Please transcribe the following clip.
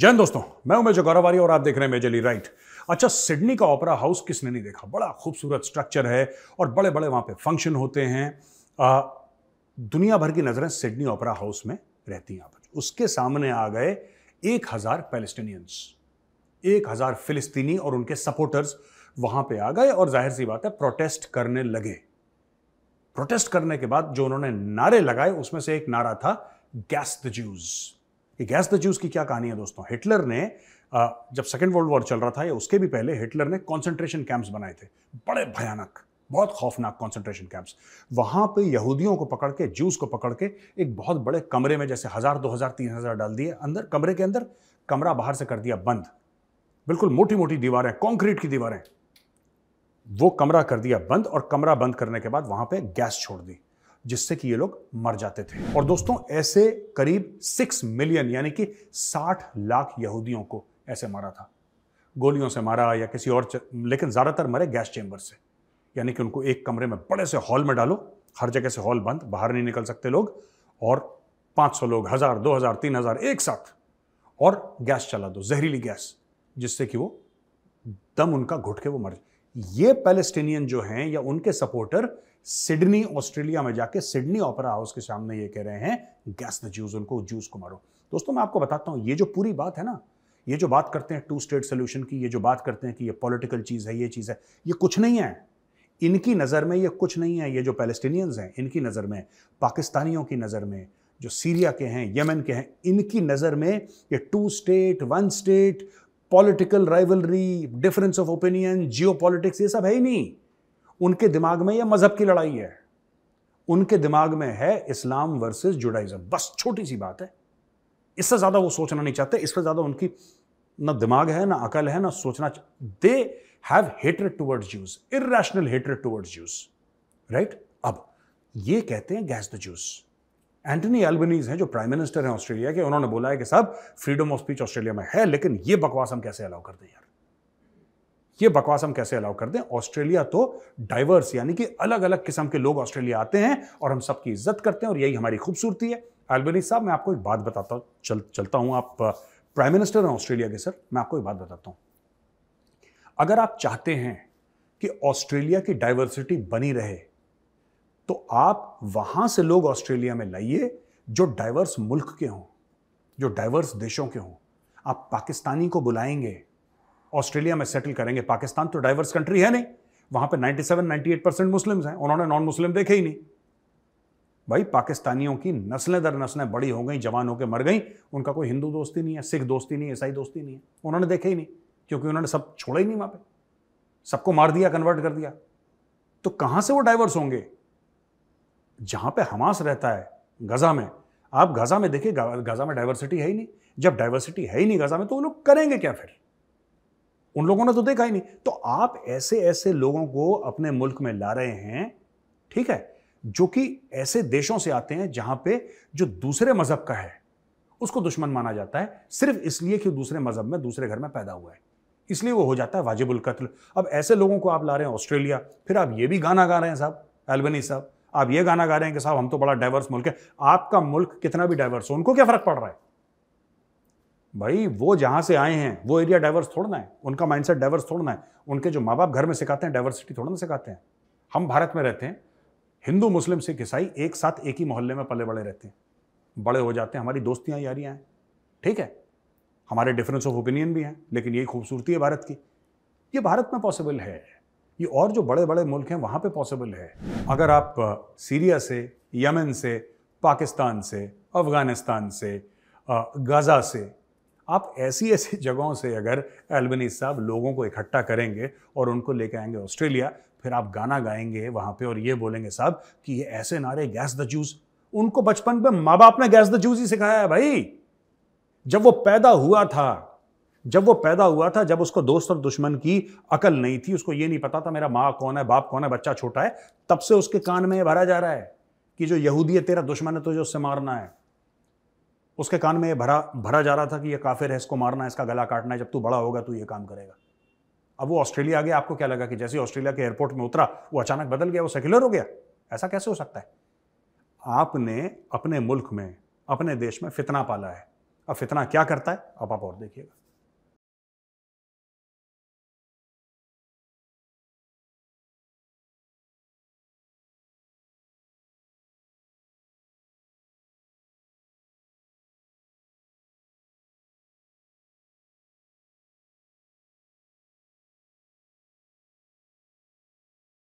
जैन दोस्तों मैं उमेश गौरवारी और आप देख रहे हैं मेजर राइट अच्छा सिडनी का ओपरा हाउस किसने नहीं देखा बड़ा खूबसूरत स्ट्रक्चर है और बड़े बड़े वहाँ पे फंक्शन होते हैं आ, दुनिया भर की नज़रें सिडनी ओपरा हाउस में रहती हैं पर उसके सामने आ गए एक हज़ार पैलेस्टीनियंस एक हज़ार फिलिस्तीनी और उनके सपोर्टर्स वहाँ पे आ गए और जाहिर सी बात है प्रोटेस्ट करने लगे प्रोटेस्ट करने के बाद जो उन्होंने नारे लगाए उसमें से एक नारा था गैस द ज्यूज़ ये गैस द जूस की क्या कहानी है दोस्तों हिटलर ने जब सेकेंड वर्ल्ड वॉर चल रहा था या उसके भी पहले हिटलर ने कॉन्सेंट्रेशन कैंप्स बनाए थे बड़े भयानक बहुत खौफनाक कॉन्सेंट्रेशन कैंप्स वहाँ पे यहूदियों को पकड़ के जूस को पकड़ के एक बहुत बड़े कमरे में जैसे हज़ार दो हज़ार तीन हज़ार डाल दिए अंदर कमरे के अंदर कमरा बाहर से कर दिया बंद बिल्कुल मोटी मोटी दीवारें कॉन्क्रीट की दीवारें वो कमरा कर दिया बंद और कमरा बंद करने के बाद वहाँ पे गैस छोड़ दी जिससे कि ये लोग मर जाते थे और दोस्तों ऐसे करीब सिक्स मिलियन यानी कि साठ लाख यहूदियों को ऐसे मारा था गोलियों से मारा या किसी और लेकिन ज़्यादातर मरे गैस चेंबर से यानी कि उनको एक कमरे में बड़े से हॉल में डालो हर जगह से हॉल बंद बाहर नहीं निकल सकते लोग और 500 लोग हज़ार दो हज़ार तीन हज़ार एक साथ और गैस चला दो जहरीली गैस जिससे कि वो दम उनका घुट के वो मर जाए ये पैलेस्टीनियन जो हैं या उनके सपोर्टर सिडनी ऑस्ट्रेलिया में जाके सिडनी ओपरा हाउस के सामने ये कह रहे हैं गैस द जूस उनको जूस को मारो दोस्तों मैं आपको बताता हूँ ये जो पूरी बात है ना ये जो बात करते हैं टू स्टेट सोल्यूशन की ये जो बात करते हैं कि ये पॉलिटिकल चीज़ है ये चीज़ है ये कुछ नहीं है इनकी नज़र में ये कुछ नहीं है ये जो पैलेस्टीनियंस हैं इनकी नज़र में पाकिस्तानियों की नज़र में जो सीरिया के हैं यमन के हैं इनकी नज़र में ये two state one state political rivalry difference of opinion जियो ये सब है ही नहीं उनके दिमाग में यह मजहब की लड़ाई है उनके दिमाग में है इस्लाम वर्सेस जुडाइज्म बस छोटी सी बात है इससे ज़्यादा वो सोचना नहीं चाहते इससे ज़्यादा उनकी ना दिमाग है ना अकल है ना सोचना they have hatred toward Jews irrational hatred towards Jews right अब ये कहते हैं gas the Jews Anthony Albanese हैं जो प्राइम मिनिस्टर हैं ऑस्ट्रेलिया के उन्होंने बोला है कि साहब फ्रीडम ऑफ स्पीच ऑस्ट्रेलिया में है लेकिन ये बकवास हम कैसे अलाउ कर दें यार ये बकवास हम कैसे अलाउ कर दें ऑस्ट्रेलिया तो डाइवर्स यानी कि अलग अलग किस्म के लोग ऑस्ट्रेलिया आते हैं और हम सबकी इज्जत करते हैं और यही हमारी खूबसूरती है एल्बनीज साहब मैं आपको एक बात बताता चल चलता हूँ आप प्राइम मिनिस्टर हैं ऑस्ट्रेलिया के सर मैं आपको एक बात बताता हूँ अगर आप चाहते हैं कि ऑस्ट्रेलिया की डाइवर्सिटी बनी रहे तो आप वहां से लोग ऑस्ट्रेलिया में लाइए जो डाइवर्स मुल्क के हों जो डाइवर्स देशों के हों आप पाकिस्तानी को बुलाएंगे ऑस्ट्रेलिया में सेटल करेंगे पाकिस्तान तो डाइवर्स कंट्री है नहीं वहां पे 97 98 परसेंट मुस्लिम्स हैं उन्होंने नॉन मुस्लिम देखे ही नहीं भाई पाकिस्तानियों की नस्लें दर नस्लें बड़ी हो गई जवान होकर मर गई उनका कोई हिंदू दोस्ती नहीं है सिख दोस्ती नहीं ईसाई दोस्ती नहीं है उन्होंने देखे ही नहीं क्योंकि उन्होंने सब छोड़ा ही नहीं वहां पर सबको मार दिया कन्वर्ट कर दिया तो कहां से वो डाइवर्स होंगे जहाँ पे हमास रहता है गज़ा में आप गज़ा में देखिए गज़ा में डाइवर्सिटी है ही नहीं जब डाइवर्सिटी है ही नहीं गज़ा में तो वो लोग करेंगे क्या फिर उन लोगों ने तो देखा ही नहीं तो आप ऐसे ऐसे लोगों को अपने मुल्क में ला रहे हैं ठीक है जो कि ऐसे देशों से आते हैं जहाँ पे जो दूसरे मज़हब का है उसको दुश्मन माना जाता है सिर्फ इसलिए कि दूसरे मज़हब में दूसरे घर में पैदा हुआ है इसलिए वो हो जाता है वाजिबुल कत्ल अब ऐसे लोगों को आप ला रहे हैं ऑस्ट्रेलिया फिर आप ये भी गाना गा रहे हैं साहब एल्बनी साहब आप ये गाना गा रहे हैं कि साहब हम तो बड़ा डाइवर्स मुल्क है आपका मुल्क कितना भी डाइवर्स हो उनको क्या फर्क पड़ रहा है भाई वो जहाँ से आए हैं वो एरिया डाइवर्स थोड़ना है उनका माइंडसेट डाइवर्स थोड़ना है उनके जो माँ बाप घर में सिखाते हैं डाइवर्सिटी थोड़ा ना सिखाते हैं हम भारत में रहते हैं हिंदू मुस्लिम सिख ईसाई एक साथ एक ही मोहल्ले में पले बड़े रहते हैं बड़े हो जाते हैं हमारी दोस्तियाँ यारियाँ हैं ठीक है हमारे डिफरेंस ऑफ ओपिनियन भी हैं लेकिन यही खूबसूरती है भारत की ये भारत में पॉसिबल है ये और जो बड़े बड़े मुल्क हैं वहाँ पे पॉसिबल है अगर आप सीरिया से यमन से पाकिस्तान से अफ़गानिस्तान से गाज़ा से आप ऐसी ऐसी जगहों से अगर एल्बनी साहब लोगों को इकट्ठा करेंगे और उनको लेके आएंगे ऑस्ट्रेलिया फिर आप गाना गाएंगे वहाँ पे और ये बोलेंगे साहब कि ये ऐसे नारे गैस द जूस उनको बचपन में माँ बाप ने गैस द जूस ही सिखाया है भाई जब वो पैदा हुआ था जब वो पैदा हुआ था जब उसको दोस्त और दुश्मन की अकल नहीं थी उसको ये नहीं पता था मेरा माँ कौन है बाप कौन है बच्चा छोटा है तब से उसके कान में यह भरा जा रहा है कि जो यहूदी है तेरा दुश्मन है तुझे उससे मारना है उसके कान में भरा भरा जा रहा था कि यह काफिर है इसको मारना है इसका गला काटना है जब तू बड़ा होगा तू ये काम करेगा अब वो ऑस्ट्रेलिया आ गया आपको क्या लगा कि जैसे ऑस्ट्रेलिया के एयरपोर्ट में उतरा वो अचानक बदल गया वो सेक्युलर हो गया ऐसा कैसे हो सकता है आपने अपने मुल्क में अपने देश में फितना पाला है अब फितना क्या करता है अब आप और देखिएगा